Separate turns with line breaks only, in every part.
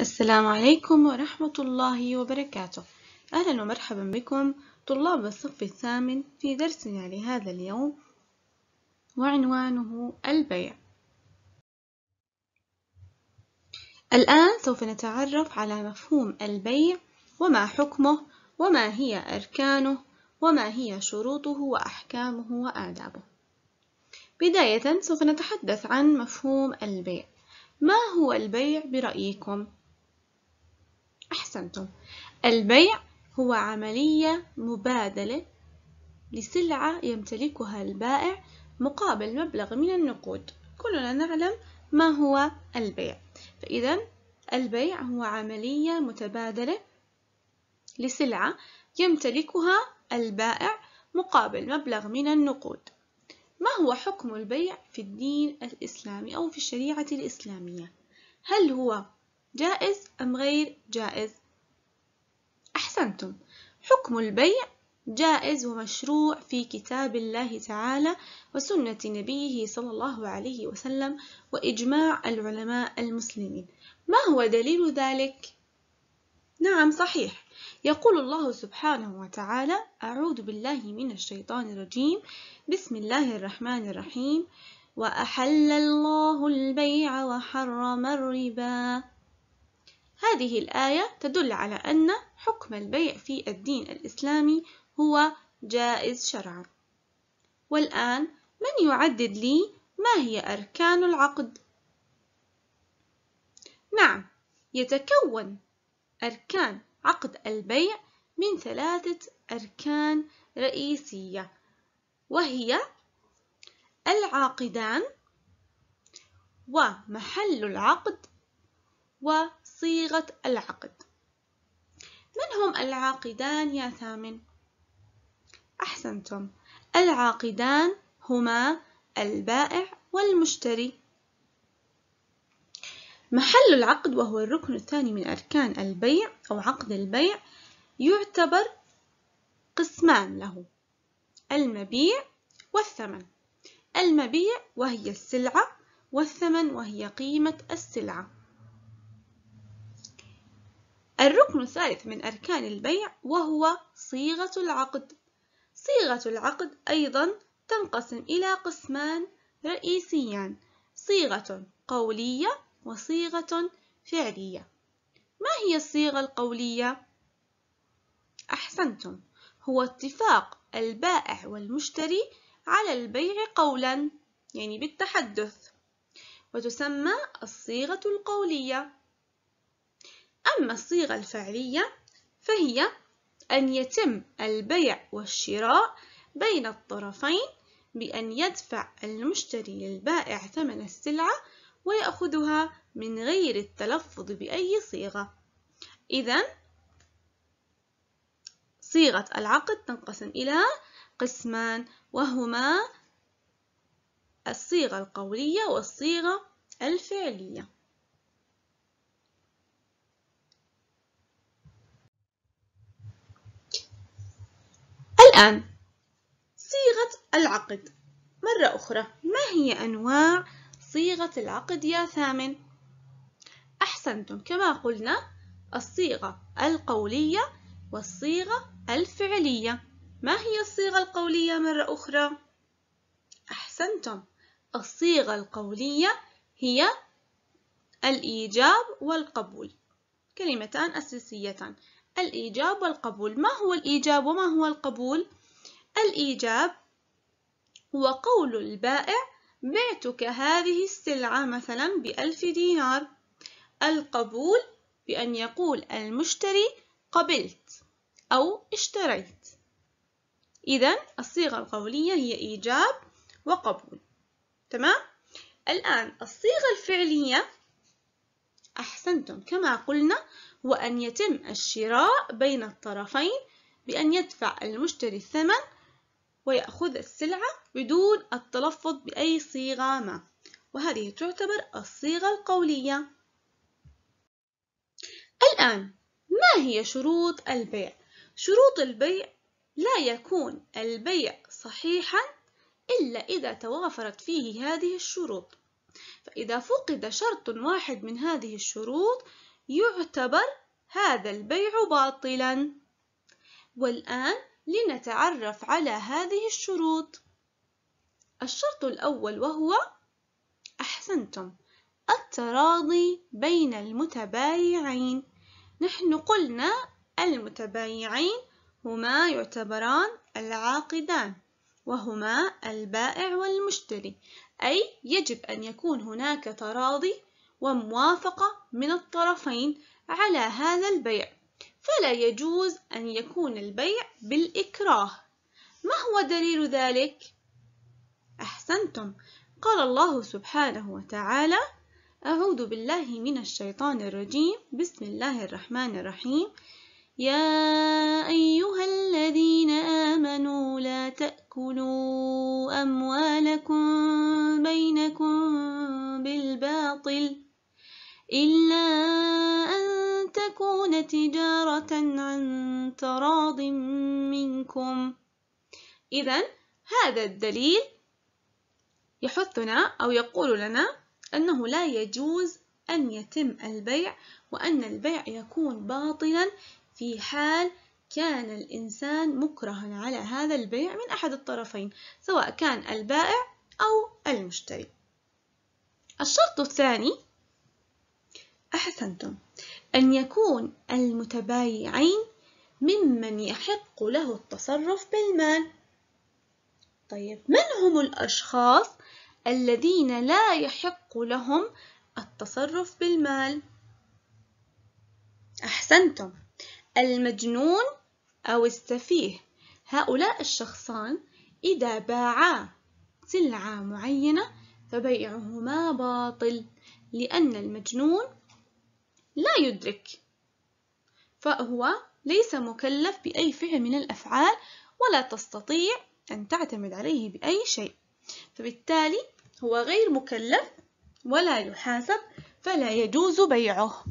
السلام عليكم ورحمة الله وبركاته أهلا ومرحبا بكم طلاب الصف الثامن في درسنا لهذا اليوم وعنوانه البيع الآن سوف نتعرف على مفهوم البيع وما حكمه وما هي أركانه وما هي شروطه وأحكامه وآدابه بداية سوف نتحدث عن مفهوم البيع ما هو البيع برأيكم؟ أحسنتم البيع هو عملية مبادلة لسلعة يمتلكها البائع مقابل مبلغ من النقود كلنا نعلم ما هو البيع فإذا البيع هو عملية متبادلة لسلعة يمتلكها البائع مقابل مبلغ من النقود ما هو حكم البيع في الدين الإسلامي أو في الشريعة الإسلامية؟ هل هو جائز أم غير جائز أحسنتم حكم البيع جائز ومشروع في كتاب الله تعالى وسنة نبيه صلى الله عليه وسلم وإجماع العلماء المسلمين ما هو دليل ذلك؟ نعم صحيح يقول الله سبحانه وتعالى أعوذ بالله من الشيطان الرجيم بسم الله الرحمن الرحيم وأحل الله البيع وحرم الربا هذه الآية تدل على أن حكم البيع في الدين الإسلامي هو جائز شرعا والآن من يعدد لي ما هي أركان العقد؟ نعم يتكون أركان عقد البيع من ثلاثة أركان رئيسية وهي العاقدان ومحل العقد وصيغة العقد من هم العاقدان يا ثامن؟ أحسنتم العاقدان هما البائع والمشتري محل العقد وهو الركن الثاني من أركان البيع أو عقد البيع يعتبر قسمان له المبيع والثمن المبيع وهي السلعة والثمن وهي قيمة السلعة الركن الثالث من أركان البيع وهو صيغة العقد صيغة العقد أيضا تنقسم إلى قسمان رئيسيان صيغة قولية وصيغة فعلية ما هي الصيغة القولية؟ أحسنتم هو اتفاق البائع والمشتري على البيع قولا يعني بالتحدث وتسمى الصيغة القولية أما الصيغة الفعلية فهي أن يتم البيع والشراء بين الطرفين بأن يدفع المشتري للبائع ثمن السلعة ويأخذها من غير التلفظ بأي صيغة إذا صيغة العقد تنقسم إلى قسمان وهما الصيغة القولية والصيغة الفعلية الآن صيغة العقد مرة أخرى ما هي أنواع صيغة العقد يا ثامن؟ أحسنتم كما قلنا الصيغة القولية والصيغة الفعلية ما هي الصيغة القولية مرة أخرى؟ أحسنتم الصيغة القولية هي الإيجاب والقبول كلمتان أساسيتان الإيجاب والقبول ما هو الإيجاب وما هو القبول؟ الإيجاب هو قول البائع بعتك هذه السلعة مثلا بألف دينار القبول بأن يقول المشتري قبلت أو اشتريت إذا الصيغة القولية هي إيجاب وقبول تمام؟ الآن الصيغة الفعلية أحسنتم كما قلنا هو أن يتم الشراء بين الطرفين بأن يدفع المشتري الثمن ويأخذ السلعة بدون التلفظ بأي صيغة ما وهذه تعتبر الصيغة القولية الآن ما هي شروط البيع؟ شروط البيع لا يكون البيع صحيحا إلا إذا توافرت فيه هذه الشروط فإذا فقد شرط واحد من هذه الشروط يعتبر هذا البيع باطلا والآن لنتعرف على هذه الشروط الشرط الأول وهو أحسنتم التراضي بين المتبايعين نحن قلنا المتبايعين هما يعتبران العاقدان وهما البائع والمشتري أي يجب أن يكون هناك تراضي وموافقة من الطرفين على هذا البيع فلا يجوز أن يكون البيع بالإكراه ما هو دليل ذلك؟ أحسنتم قال الله سبحانه وتعالى أعوذ بالله من الشيطان الرجيم بسم الله الرحمن الرحيم يا أيها الذين آمنوا لا تأكلوا أموالكم بينكم بالباطل إلا أن تكون تجارة عن تراض منكم إذا هذا الدليل يحثنا أو يقول لنا أنه لا يجوز أن يتم البيع وأن البيع يكون باطلا في حال كان الإنسان مكرها على هذا البيع من أحد الطرفين سواء كان البائع أو المشتري الشرط الثاني أحسنتم أن يكون المتبايعين ممن يحق له التصرف بالمال طيب من هم الأشخاص الذين لا يحق لهم التصرف بالمال أحسنتم المجنون أو السفيه هؤلاء الشخصان إذا باعا سلعة معينة فبيعهما باطل لأن المجنون لا يدرك فهو ليس مكلف بأي فعل من الأفعال ولا تستطيع أن تعتمد عليه بأي شيء فبالتالي هو غير مكلف ولا يحاسب فلا يجوز بيعه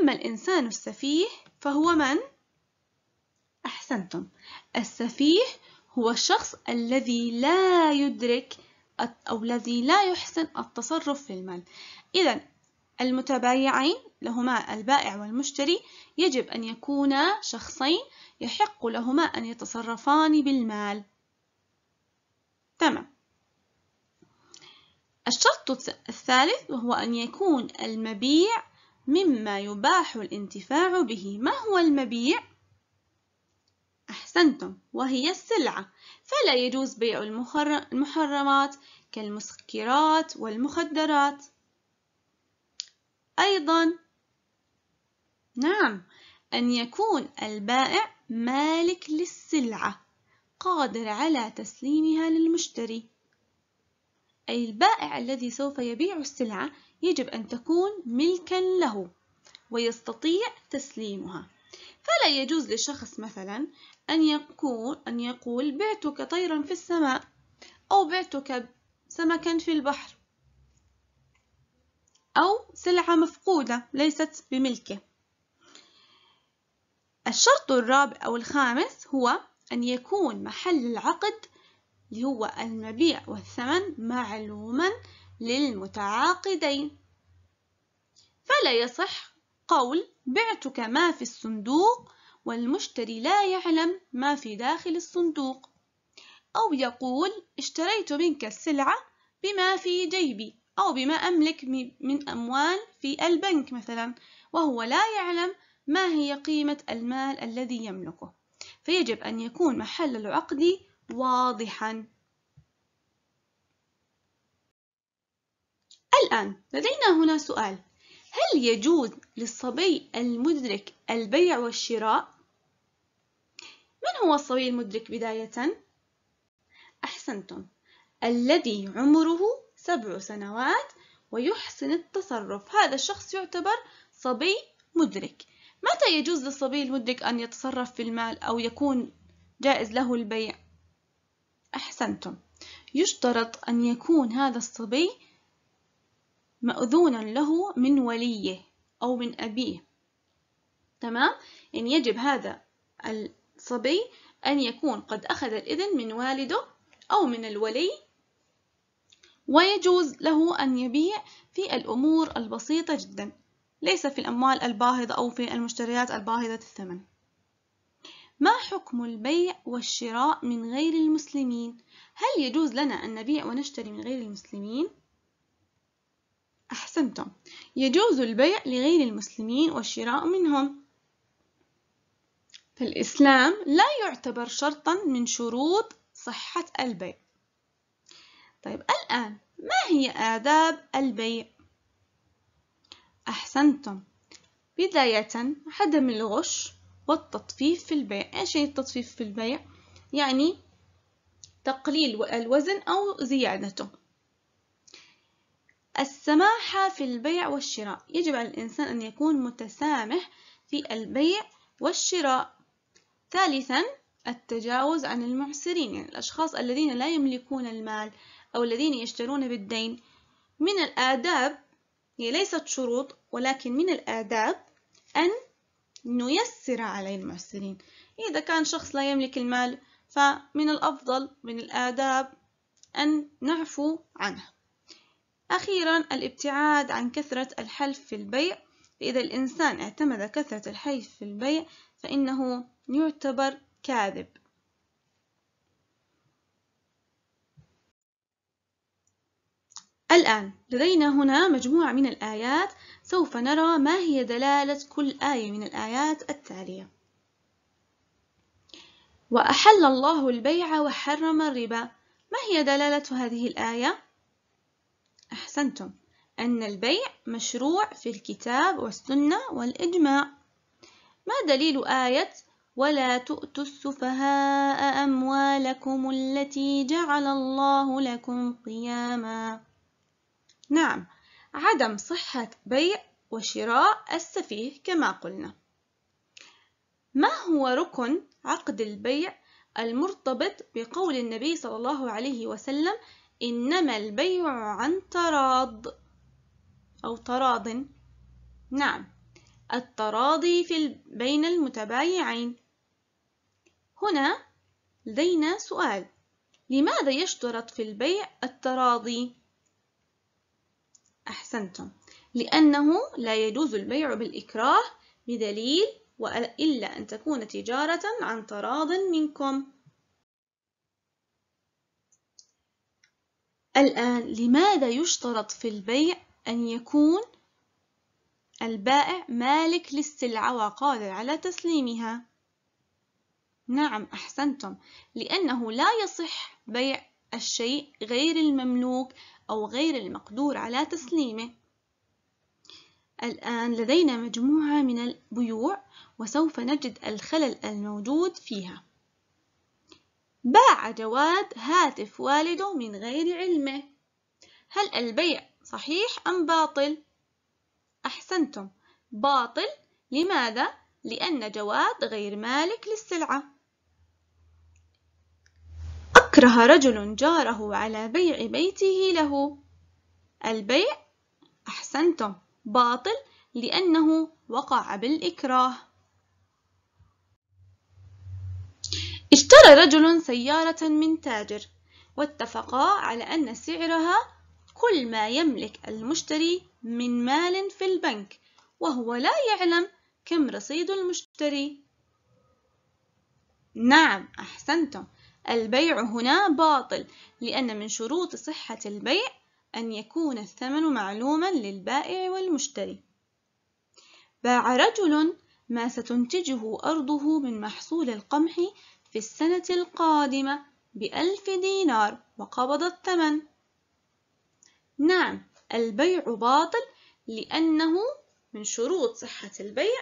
أما الإنسان السفيه فهو من؟ أحسنتم السفيه هو الشخص الذي لا يدرك أو الذي لا يحسن التصرف في المال إذا المتبايعين لهما البائع والمشتري يجب أن يكونا شخصين يحق لهما أن يتصرفان بالمال تمام الشرط الثالث وهو أن يكون المبيع مما يباح الانتفاع به ما هو المبيع؟ أحسنتم وهي السلعة فلا يجوز بيع المحرمات كالمسكرات والمخدرات أيضا نعم أن يكون البائع مالك للسلعة قادر على تسليمها للمشتري أي البائع الذي سوف يبيع السلعة يجب أن تكون ملكا له ويستطيع تسليمها فلا يجوز لشخص مثلا أن يقول, أن يقول بعتك طيرا في السماء أو بعتك سمكا في البحر أو سلعة مفقودة ليست بملكه الشرط الرابع أو الخامس هو أن يكون محل العقد اللي هو المبيع والثمن معلوما للمتعاقدين فلا يصح قول بعتك ما في الصندوق والمشتري لا يعلم ما في داخل الصندوق أو يقول اشتريت منك السلعة بما في جيبي أو بما أملك من أموال في البنك مثلا وهو لا يعلم ما هي قيمة المال الذي يملكه فيجب أن يكون محل العقد واضحا الآن لدينا هنا سؤال هل يجوز للصبي المدرك البيع والشراء؟ من هو الصبي المدرك بداية؟ أحسنتم الذي عمره سبع سنوات ويحسن التصرف هذا الشخص يعتبر صبي مدرك متى يجوز للصبي المدرك أن يتصرف في المال أو يكون جائز له البيع أحسنتم يشترط أن يكون هذا الصبي مأذونا له من وليه أو من أبيه تمام إن يجب هذا الصبي أن يكون قد أخذ الإذن من والده أو من الولي ويجوز له أن يبيع في الأمور البسيطة جدا ليس في الأموال الباهظة أو في المشتريات الباهظة الثمن ما حكم البيع والشراء من غير المسلمين؟ هل يجوز لنا أن نبيع ونشتري من غير المسلمين؟ أحسنتم يجوز البيع لغير المسلمين والشراء منهم فالإسلام لا يعتبر شرطا من شروط صحة البيع طيب الآن ما هي آداب البيع؟ أحسنتم بداية عدم الغش والتطفيف في البيع إيش هي التطفيف في البيع؟ يعني تقليل الوزن أو زيادته السماحة في البيع والشراء يجب على الإنسان أن يكون متسامح في البيع والشراء ثالثا التجاوز عن المعسرين يعني الأشخاص الذين لا يملكون المال أو الذين يشترون بالدين من الآداب هي ليست شروط ولكن من الآداب أن نيسر على المعسرين إذا كان شخص لا يملك المال فمن الأفضل من الآداب أن نعفو عنه أخيرا الابتعاد عن كثرة الحلف في البيع فإذا الإنسان اعتمد كثرة الحلف في البيع فإنه يعتبر كاذب الآن لدينا هنا مجموعة من الآيات سوف نرى ما هي دلالة كل آية من الآيات التالية وأحل الله البيع وحرم الربا ما هي دلالة هذه الآية؟ أحسنتم أن البيع مشروع في الكتاب والسنة والإجماع ما دليل آية ولا تؤتوا السفهاء أموالكم التي جعل الله لكم قياماً نعم عدم صحة بيع وشراء السفيه كما قلنا ما هو ركن عقد البيع المرتبط بقول النبي صلى الله عليه وسلم إنما البيع عن تراض أو تراض نعم التراضي في بين المتبايعين هنا لدينا سؤال لماذا يشترط في البيع التراضي أحسنتم لأنه لا يجوز البيع بالإكراه بدليل وإلا أن تكون تجارة عن تراض منكم الآن لماذا يشترط في البيع أن يكون البائع مالك للسلعة وقادر على تسليمها؟ نعم أحسنتم لأنه لا يصح بيع الشيء غير المملوك أو غير المقدور على تسليمه الآن لدينا مجموعة من البيوع وسوف نجد الخلل الموجود فيها باع جواد هاتف والده من غير علمه هل البيع صحيح أم باطل؟ أحسنتم باطل لماذا؟ لأن جواد غير مالك للسلعة أكره رجل جاره على بيع بيته له البيع أحسنتم باطل لأنه وقع بالإكراه اشترى رجل سيارة من تاجر واتفقا على أن سعرها كل ما يملك المشتري من مال في البنك وهو لا يعلم كم رصيد المشتري نعم أحسنتم البيع هنا باطل لأن من شروط صحة البيع أن يكون الثمن معلوما للبائع والمشتري باع رجل ما ستنتجه أرضه من محصول القمح في السنة القادمة بألف دينار وقبض الثمن نعم البيع باطل لأنه من شروط صحة البيع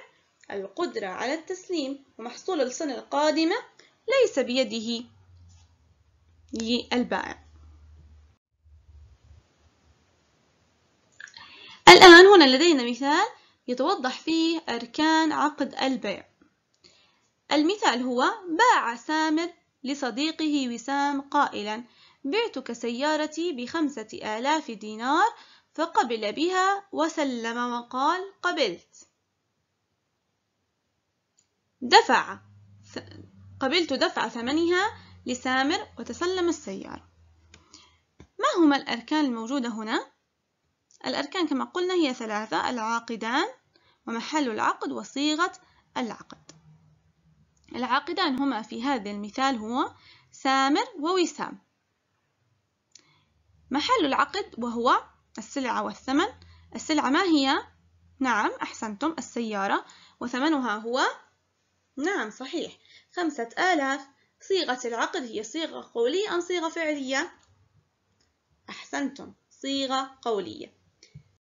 القدرة على التسليم ومحصول السنة القادمة ليس بيده للبائع الآن هنا لدينا مثال يتوضح فيه أركان عقد البيع المثال هو باع سامر لصديقه وسام قائلا بعتك سيارتي بخمسة آلاف دينار فقبل بها وسلم وقال قبلت دفع قبلت دفع ثمنها لسامر وتسلم السيارة ما هما الأركان الموجودة هنا؟ الأركان كما قلنا هي ثلاثة العاقدان ومحل العقد وصيغة العقد العاقدان هما في هذا المثال هو سامر ووسام محل العقد وهو السلعة والثمن السلعة ما هي؟ نعم أحسنتم السيارة وثمنها هو نعم صحيح خمسة آلاف صيغة العقد هي صيغة قولية أم صيغة فعلية؟ أحسنتم صيغة قولية